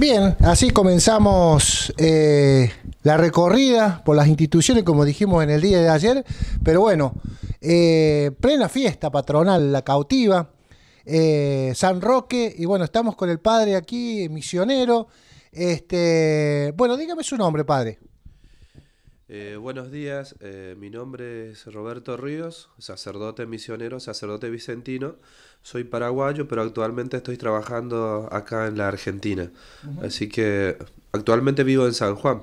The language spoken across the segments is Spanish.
Bien, así comenzamos eh, la recorrida por las instituciones, como dijimos en el día de ayer, pero bueno, eh, plena fiesta patronal, la cautiva, eh, San Roque, y bueno, estamos con el padre aquí, misionero. Este, bueno, dígame su nombre, padre. Eh, buenos días, eh, mi nombre es Roberto Ríos, sacerdote misionero, sacerdote vicentino. Soy paraguayo, pero actualmente estoy trabajando acá en la Argentina. Así que actualmente vivo en San Juan.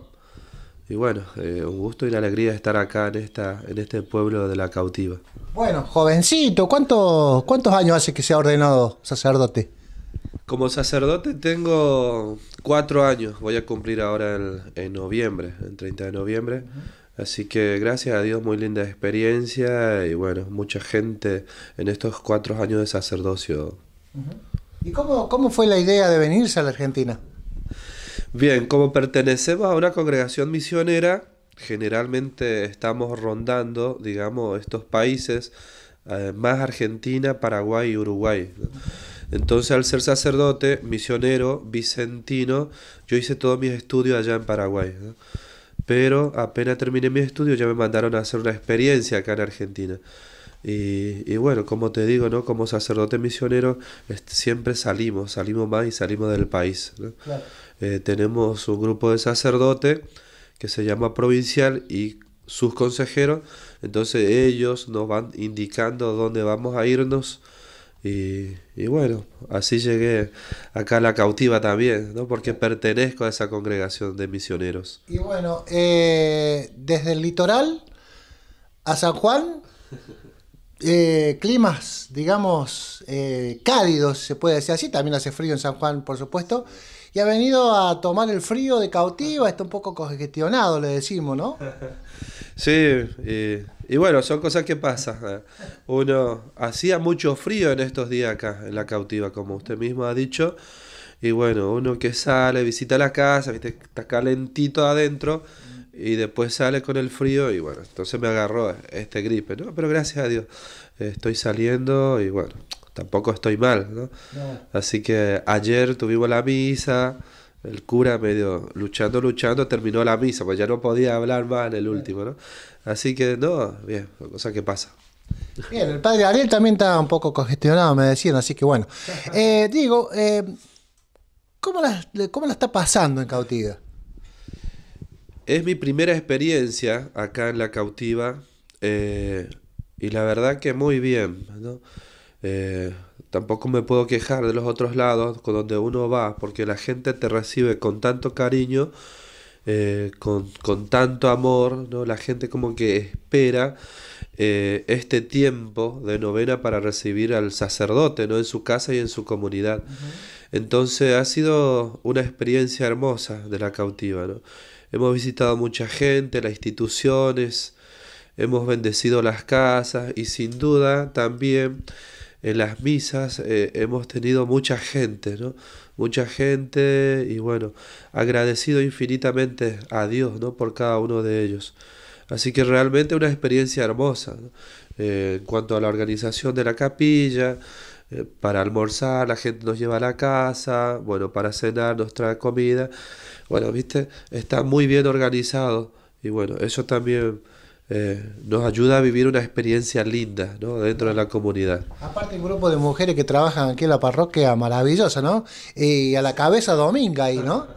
Y bueno, eh, un gusto y una alegría estar acá en, esta, en este pueblo de la cautiva. Bueno, jovencito, ¿cuántos, cuántos años hace que se ha ordenado sacerdote? Como sacerdote tengo cuatro años, voy a cumplir ahora en noviembre, el 30 de noviembre. Así que gracias a Dios, muy linda experiencia y bueno, mucha gente en estos cuatro años de sacerdocio. ¿Y cómo, cómo fue la idea de venirse a la Argentina? Bien, como pertenecemos a una congregación misionera, generalmente estamos rondando, digamos, estos países, eh, más Argentina, Paraguay y Uruguay. Entonces, al ser sacerdote, misionero, vicentino, yo hice todos mis estudios allá en Paraguay. Pero apenas terminé mis estudios, ya me mandaron a hacer una experiencia acá en Argentina. Y, bueno, como te digo, ¿no? como sacerdote misionero, este, siempre salimos, salimos más y salimos del país. Eh, tenemos un grupo de sacerdotes que se llama provincial y sus consejeros, entonces ellos nos van indicando dónde vamos a irnos y, bueno, así llegué acá a la cautiva también, ¿no? porque pertenezco a esa congregación de misioneros. Y bueno, eh, desde el litoral a San Juan, eh, climas, digamos, eh, cálidos, se puede decir así, también hace frío en San Juan, por supuesto y ha venido a tomar el frío de cautiva, está un poco congestionado, le decimos, ¿no? Sí, y, bueno, son cosas que pasan. ¿eh? Uno hacía mucho frío en estos días acá, en la cautiva, como usted mismo ha dicho. Y bueno, uno que sale, visita la casa, ¿viste? está calentito adentro y después sale con el frío y bueno, entonces me agarró este gripe, ¿no? Pero gracias a Dios estoy saliendo y bueno, tampoco estoy mal, ¿no? Así que ayer tuvimos la misa, el cura medio luchando, luchando, terminó la misa, pues ya no podía hablar más en el último, ¿no? Así que no, bien, cosa que pasa. Bien, el padre Ariel también estaba un poco congestionado, me decían, así que bueno. Eh, digo, eh, ¿cómo, la, está pasando en cautiva? Es mi primera experiencia acá en la cautiva eh, y la verdad que muy bien, ¿no? Eh, tampoco me puedo quejar de los otros lados con donde uno va, porque la gente te recibe con tanto cariño, eh, con, tanto amor, ¿no? La gente como que espera eh, este tiempo de novena para recibir al sacerdote, ¿no? En su casa y en su comunidad. Entonces ha sido una experiencia hermosa de la cautiva, ¿no? Hemos visitado mucha gente, las instituciones, hemos bendecido las casas y sin duda también en las misas eh, hemos tenido mucha gente, ¿no? Mucha gente y bueno, agradecido infinitamente a Dios, ¿no? Por cada uno de ellos. Así que realmente una experiencia hermosa. Eh, en cuanto a la organización de la capilla, eh, para almorzar la gente nos lleva a la casa, bueno, para cenar nos trae comida. Bueno, viste, está muy bien organizado y bueno, eso también eh, nos ayuda a vivir una experiencia linda dentro de la comunidad. Aparte, un grupo de mujeres que trabajan aquí en la parroquia maravillosa, ¿no? Y a la cabeza Dominga ahí, ¿no?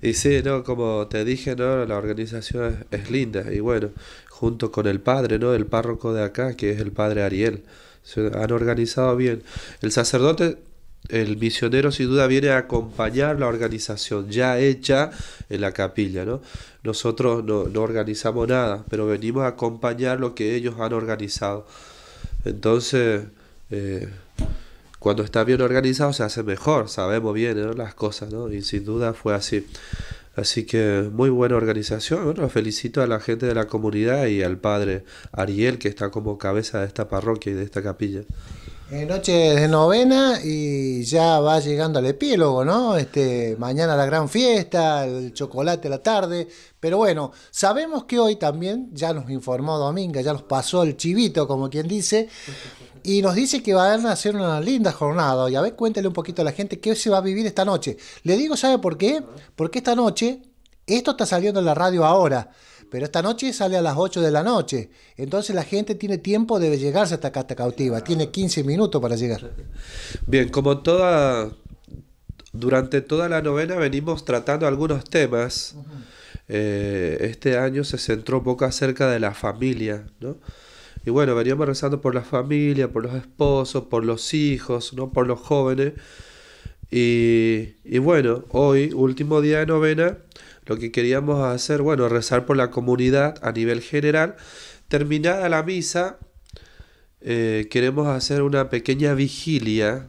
Y sí, ¿no? como te dije, ¿no? la organización es, linda y bueno, junto con el padre, ¿no? el párroco de acá, que es el padre Ariel, se han organizado bien. El sacerdote el misionero sin duda viene a acompañar la organización ya hecha en la capilla, ¿no? Nosotros no, organizamos nada, pero venimos a acompañar lo que ellos han organizado. Entonces, eh, cuando está bien organizado se hace mejor, sabemos bien las cosas, ¿no? Y sin duda fue así. Así que muy buena organización. Bueno, felicito a la gente de la comunidad y al padre Ariel que está como cabeza de esta parroquia y de esta capilla. Eh, noche de novena y ya va llegando al epílogo, ¿no? Este, mañana la gran fiesta, el chocolate a la tarde. Pero bueno, sabemos que hoy también, ya nos informó Dominga, ya nos pasó el chivito, como quien dice, y nos dice que va a hacer una linda jornada. Y a ver, cuéntale un poquito a la gente qué se va a vivir esta noche. Le digo, ¿sabe por qué? Porque esta noche, esto está saliendo en la radio ahora. Pero esta noche sale a las 8 de la noche. Entonces la gente tiene tiempo de llegarse hasta Casta Cautiva. Tiene 15 minutos para llegar. Bien, como toda. Durante toda la novena venimos tratando algunos temas. Eh, este año se centró un poco acerca de la familia, ¿no? Y bueno, veníamos rezando por la familia, por los esposos, por los hijos, ¿no? Por los jóvenes. y bueno, hoy, último día de novena, lo que queríamos hacer, bueno, rezar por la comunidad a nivel general. Terminada la misa, eh, queremos hacer una pequeña vigilia.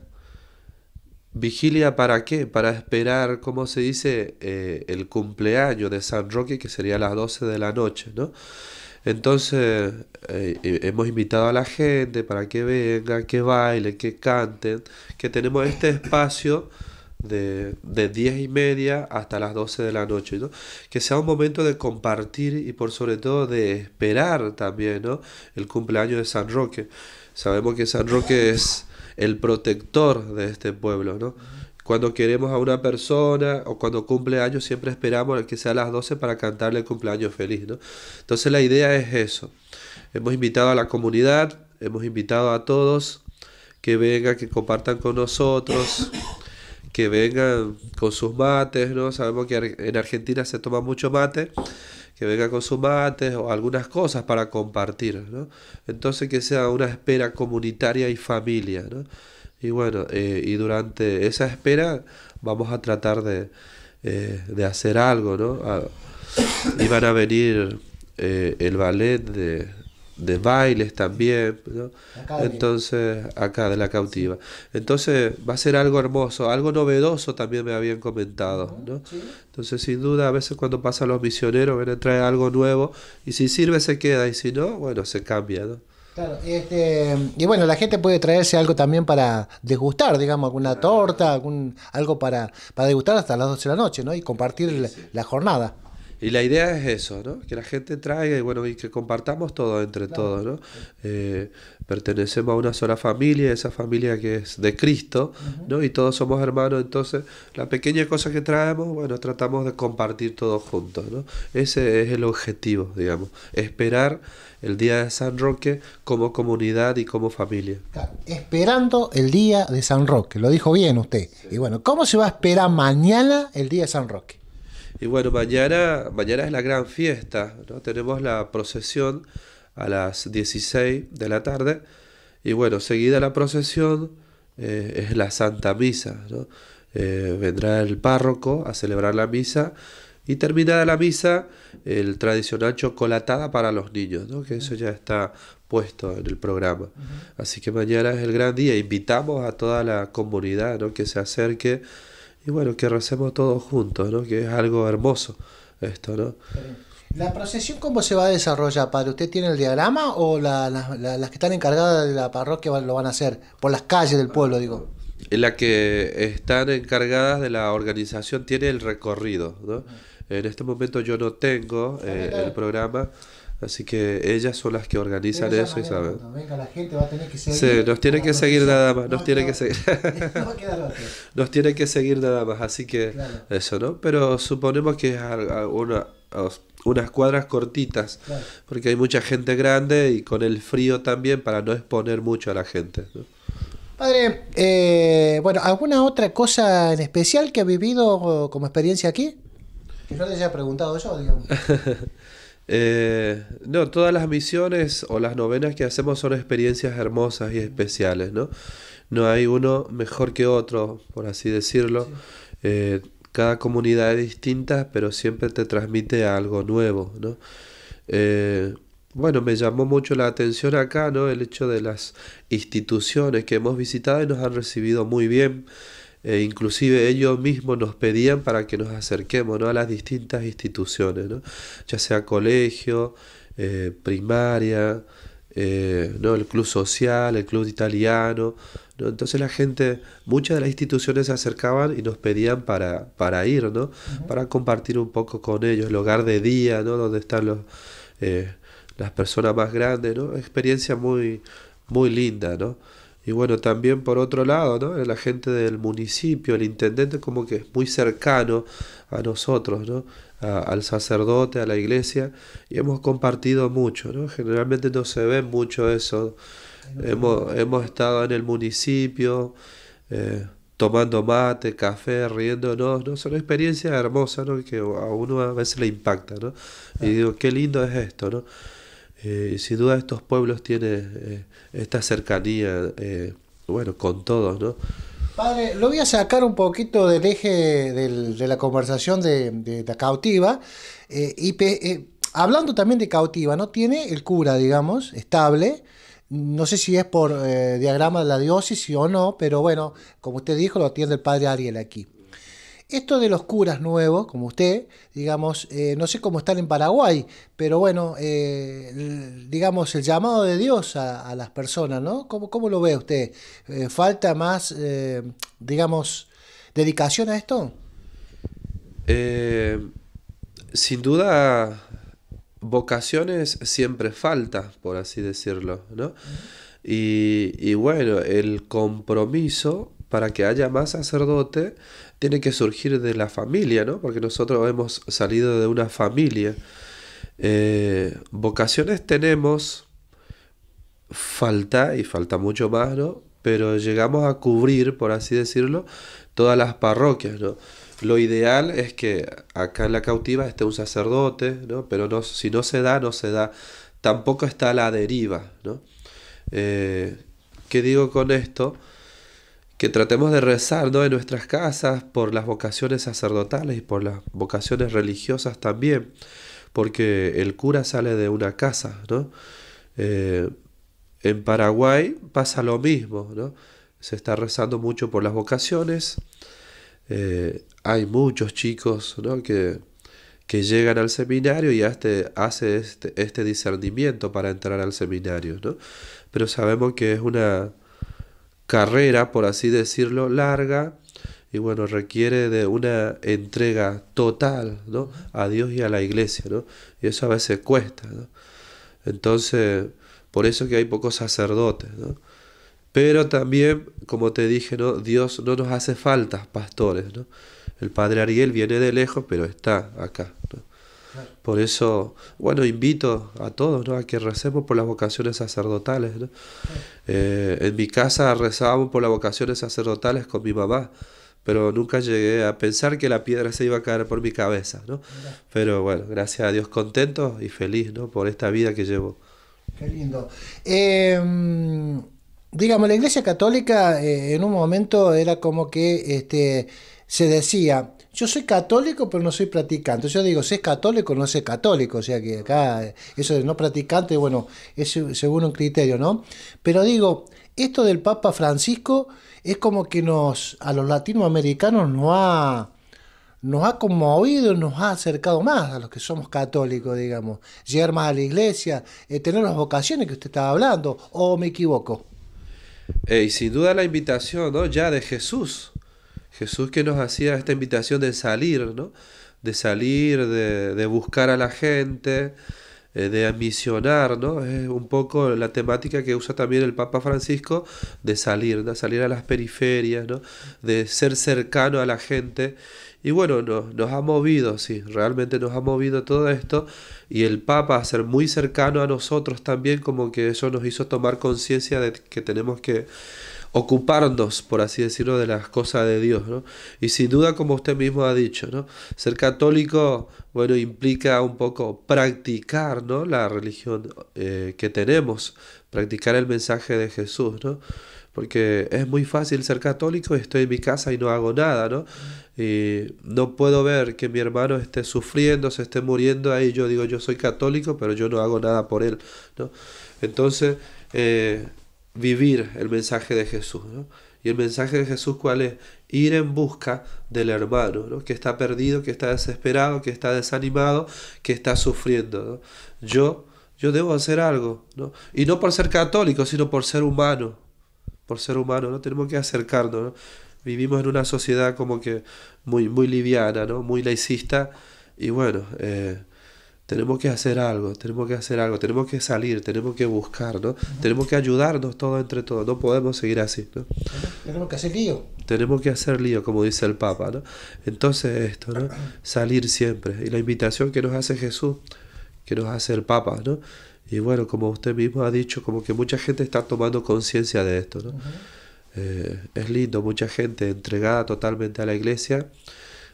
¿Vigilia para qué? Para esperar, como se dice, eh, el cumpleaños de San Roque, que sería a las 12 de la noche, Entonces, eh, hemos invitado a la gente para que venga, que baile, que canten, que tenemos este espacio de, de 10 y media hasta las 12 de la noche, ¿no? Que sea un momento de compartir y por sobre todo de esperar también, ¿no? El cumpleaños de San Roque. Sabemos que San Roque es el protector de este pueblo, ¿no? Cuando queremos a una persona o cuando cumple años siempre esperamos que sea las 12 para cantarle el cumpleaños feliz, ¿no? Entonces la idea es eso. Hemos invitado a la comunidad, hemos invitado a todos que vengan, que compartan con nosotros, que vengan con sus mates, ¿no? Sabemos que en Argentina se toma mucho mate, que vengan con sus mates o algunas cosas para compartir, ¿no? Entonces que sea una espera comunitaria y familia, ¿no? Y bueno, eh, y durante esa espera vamos a tratar de, eh, hacer algo, ¿no? y ah, van a venir eh, el ballet de, de bailes también, ¿no? entonces acá de la cautiva. Entonces va a ser algo hermoso, algo novedoso también me habían comentado. ¿no? Entonces sin duda a veces cuando pasan los misioneros ven a traer algo nuevo y si sirve se queda y si no, bueno, se cambia. ¿no? Claro, este, y bueno, la gente puede traerse algo también para degustar, digamos, alguna torta, algún, algo para, para degustar hasta las 12 de la noche ¿no? y compartir la jornada. Y la idea es eso, ¿no? Que la gente traiga y bueno, y que compartamos todo entre todos, ¿no? Eh, pertenecemos a una sola familia, esa familia que es de Cristo, ¿no? Y todos somos hermanos, entonces la pequeña cosa que traemos, bueno, tratamos de compartir todo juntos, ¿no? Ese es el objetivo, digamos, esperar el día de San Roque como comunidad y como familia. esperando el día de San Roque, lo dijo bien usted. Y bueno, ¿cómo se va a esperar mañana el día de San Roque? Y bueno, mañana, mañana es la gran fiesta, ¿no? Tenemos la procesión a las 16 de la tarde. Y bueno, seguida la procesión eh, es la Santa Misa, eh, vendrá el párroco a celebrar la misa y terminada la misa, el tradicional chocolatada para los niños, que eso ya está puesto en el programa. Así que mañana es el gran día. Invitamos a toda la comunidad ¿no? que se acerque y bueno, que recemos todos juntos, ¿no? Que es algo hermoso esto, ¿no? ¿La procesión cómo se va a desarrollar, padre? ¿Usted tiene el diagrama o las que están encargadas de la parroquia lo van a hacer? Por las calles del pueblo, digo. Las que están encargadas de la organización tiene el recorrido, ¿no? En este momento yo no tengo eh, el programa. Así que ellas son las que organizan eso y saben. Venga, la gente va a tener que seguir. Sí, nos tiene que seguir nada más, nos tiene que seguir. nos tiene que seguir nada más, así que eso, ¿no? Pero suponemos que es unas cuadras cortitas, porque hay mucha gente grande y con el frío también para no exponer mucho a la gente. Padre, eh, bueno, ¿alguna otra cosa en especial que ha vivido como experiencia aquí? Que no les haya preguntado yo, digamos. Eh, no, todas las misiones o las novenas que hacemos son experiencias hermosas y especiales, ¿no? No hay uno mejor que otro, por así decirlo. Eh, cada comunidad es distinta, pero siempre te transmite algo nuevo, eh, bueno, me llamó mucho la atención acá, ¿no? El hecho de las instituciones que hemos visitado y nos han recibido muy bien. Eh, inclusive ellos mismos nos pedían para que nos acerquemos a las distintas instituciones, ya sea colegio, eh, primaria, eh, el club social, el club italiano. Entonces la gente, muchas de las instituciones se acercaban y nos pedían para, ir, para compartir un poco con ellos, el hogar de día, donde están los, las personas más grandes, experiencia muy, muy linda. ¿no? Y bueno, también por otro lado, ¿no? la gente del municipio, el intendente como que es muy cercano a nosotros, ¿no? al sacerdote, a la iglesia, y hemos compartido mucho, ¿no? Generalmente no se ve mucho eso. Hemos, estado en el municipio eh, tomando mate, café, riéndonos, ¿no? Son experiencia hermosa ¿no? Que a uno a veces le impacta, ¿no? Y digo, qué lindo es esto, ¿no? Eh, sin duda estos pueblos tienen eh, esta cercanía, eh, bueno, con todos, ¿no? Padre, lo voy a sacar un poquito del eje de la conversación de, la cautiva. y hablando también de cautiva, ¿no? Tiene el cura, digamos, estable. No sé si es por diagrama de la diócesis o no, pero bueno, como usted dijo, lo atiende el padre Ariel aquí. Esto de los curas nuevos, como usted, digamos, eh, no sé cómo están en Paraguay, pero bueno, eh, digamos, el llamado de Dios a, las personas, ¿no? ¿Cómo, lo ve usted? Eh, ¿Falta más, digamos, dedicación a esto? sin duda, vocaciones siempre falta, por así decirlo, ¿no? Y, y bueno, el compromiso para que haya más sacerdote tiene que surgir de la familia, ¿no? Porque nosotros hemos salido de una familia. Eh, vocaciones tenemos, falta y falta mucho más, ¿no? Pero llegamos a cubrir, por así decirlo, todas las parroquias, Lo ideal es que acá en la cautiva esté un sacerdote, ¿no? Pero no, si no se da, no se da. Tampoco está la deriva, ¿no? Eh, ¿Qué digo con esto? que tratemos de rezar en nuestras casas por las vocaciones sacerdotales y por las vocaciones religiosas también, porque el cura sale de una casa. ¿no? Eh, en Paraguay pasa lo mismo, se está rezando mucho por las vocaciones, eh, hay muchos chicos ¿no? que, que, llegan al seminario y hace, este, hace este, este discernimiento para entrar al seminario, pero sabemos que es una carrera, por así decirlo, larga y bueno, requiere de una entrega total ¿no? a Dios y a la iglesia, ¿no? y eso a veces cuesta. ¿no? Entonces, por eso que hay pocos sacerdotes. ¿no? Pero también, como te dije, ¿no? Dios no nos hace falta pastores. ¿no? El padre Ariel viene de lejos, pero está acá. Por eso, bueno, invito a todos ¿no? a que recemos por las vocaciones sacerdotales. Eh, en mi casa rezábamos por las vocaciones sacerdotales con mi mamá, pero nunca llegué a pensar que la piedra se iba a caer por mi cabeza. ¿no? Pero bueno, gracias a Dios contento y feliz ¿no? por esta vida que llevo. Qué lindo. Em, digamos, la Iglesia Católica eh, en un momento era como que este, se decía, yo soy católico pero no soy practicante. Yo digo, si es católico no es católico, o sea que acá eh, eso de no practicante, bueno, es eh, según un criterio, ¿no? Pero digo, esto del Papa Francisco es como que nos, a los latinoamericanos nos ha, nos ha conmovido, nos ha acercado más a los que somos católicos, digamos, llegar más a la iglesia, tener las vocaciones que usted estaba hablando, o me equivoco y sin duda la invitación, ¿no? Ya de Jesús. Jesús que nos hacía esta invitación de salir, ¿no? De salir, de, de buscar a la gente, eh, de misionar, ¿no? Es un poco la temática que usa también el Papa Francisco de salir, ¿no? Salir a las periferias, ¿no? De ser cercano a la gente. Y bueno, nos, nos ha movido, sí, realmente nos ha movido todo esto. Y el Papa a ser muy cercano a nosotros también, como que eso nos hizo tomar conciencia de que tenemos que ocuparnos, por así decirlo, de las cosas de Dios, ¿no? Y sin duda, como usted mismo ha dicho, ¿no? Ser católico, bueno, implica un poco practicar, ¿no? La religión eh, que tenemos, practicar el mensaje de Jesús, ¿no? Porque es muy fácil ser católico estoy en mi casa y no hago nada, ¿no? Y no puedo ver que mi hermano esté sufriendo, se esté muriendo ahí. Yo digo, yo soy católico, pero yo no hago nada por él, ¿no? Entonces, eh, vivir el mensaje de Jesús. Y el mensaje de Jesús cuál es? Ir en busca del hermano, ¿no? que está perdido, que está desesperado, que está desanimado, que está sufriendo. Yo, yo debo hacer algo. ¿no? Y no por ser católico, sino por ser humano. Por ser humano, ¿no? Tenemos que acercarnos. Vivimos en una sociedad como que muy, muy liviana, ¿no? muy laicista. Y bueno, eh, tenemos que hacer algo, tenemos que hacer algo, tenemos que salir, tenemos que buscar, Tenemos que ayudarnos todos entre todos, no podemos seguir así, Tenemos que hacer lío. Tenemos que hacer lío, como dice el Papa, ¿no? Entonces esto, ¿no? Salir siempre. Y la invitación que nos hace Jesús, que nos hace el Papa, ¿no? Y bueno, como usted mismo ha dicho, como que mucha gente está tomando conciencia de esto, ¿no? Eh, es lindo, mucha gente entregada totalmente a la iglesia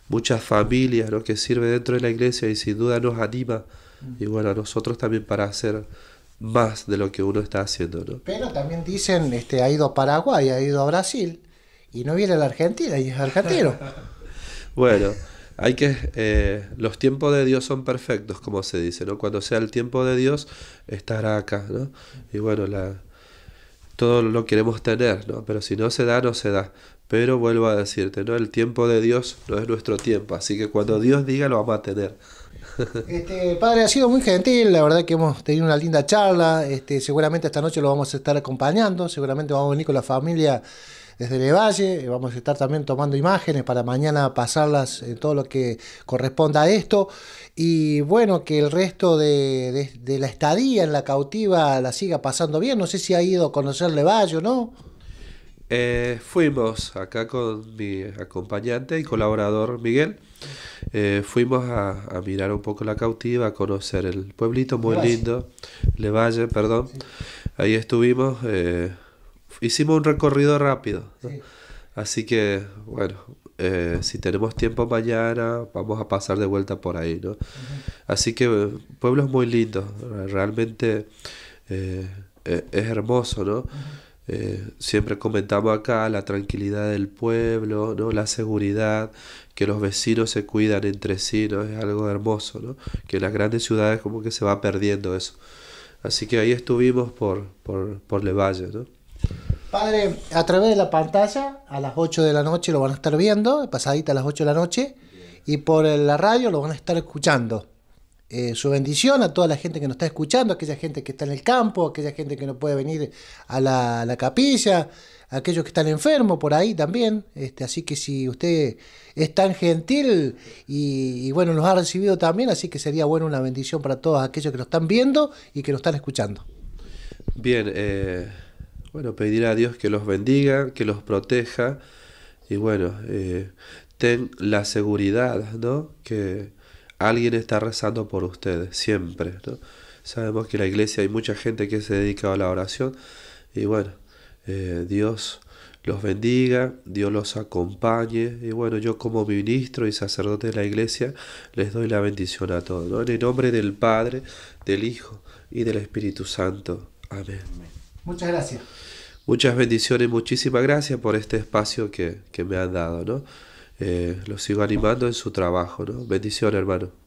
muchas familias que sirven dentro de la iglesia y sin duda nos anima mm. y bueno, a nosotros también para hacer más de lo que uno está haciendo. ¿no? Pero también dicen, este, ha ido a Paraguay, ha ido a Brasil y no viene a la Argentina y es argentino. bueno, hay que, eh, los tiempos de Dios son perfectos, como se dice, ¿no? Cuando sea el tiempo de Dios, estará acá, ¿no? Y bueno, la, todo lo queremos tener, ¿no? Pero si no se da, no se da. Pero vuelvo a decirte, ¿no? El tiempo de Dios no es nuestro tiempo, así que cuando Dios diga lo vamos a tener. Este, padre, ha sido muy gentil, la verdad que hemos tenido una linda charla, este, seguramente esta noche lo vamos a estar acompañando, seguramente vamos a venir con la familia desde Levalle, eh, vamos a estar también tomando imágenes para mañana pasarlas en todo lo que corresponda a esto, y bueno, que el resto de, de la estadía en la cautiva la siga pasando bien, no sé si ha ido a conocer Levalle o no. Eh, fuimos acá con mi acompañante y colaborador Miguel. Eh, fuimos a, mirar un poco la cautiva, a conocer el pueblito muy lindo, Levalle, perdón. Ahí estuvimos, eh, hicimos un recorrido rápido. Así que, bueno, si tenemos tiempo mañana, vamos a pasar de vuelta por ahí, ¿no? Así que, pueblos muy lindos, realmente es hermoso, ¿no? Eh, siempre comentamos acá la tranquilidad del pueblo, ¿no? la seguridad, que los vecinos se cuidan entre sí, ¿no? es algo hermoso, ¿no? que en las grandes ciudades como que se va perdiendo eso. Así que ahí estuvimos por, por, por Levalle. ¿no? Padre, a través de la pantalla, a las 8 de la noche lo van a estar viendo, pasadita a las 8 de la noche, y por la radio lo van a estar escuchando. Eh, su bendición a toda la gente que nos está escuchando, aquella gente que está en el campo, aquella gente que no puede venir a la, capilla, aquellos que están enfermos por ahí también. Este, así que si usted es tan gentil y, bueno, nos ha recibido también, así que sería bueno una bendición para todos aquellos que nos están viendo y que nos están escuchando. Bien, eh, bueno, pedir a Dios que los bendiga, que los proteja y bueno, eh, ten la seguridad, ¿no? Que alguien está rezando por ustedes, siempre. ¿no? Sabemos que en la iglesia hay mucha gente que se dedica a la oración y bueno, eh, Dios los bendiga, Dios los acompañe. Y bueno, yo como ministro y sacerdote de la iglesia les doy la bendición a todos. En el nombre del Padre, del Hijo y del Espíritu Santo. Amén. Muchas gracias. Muchas bendiciones, muchísimas gracias por este espacio que, me han dado. ¿no? eh, los sigo animando en su trabajo. ¿no? Bendición, hermano.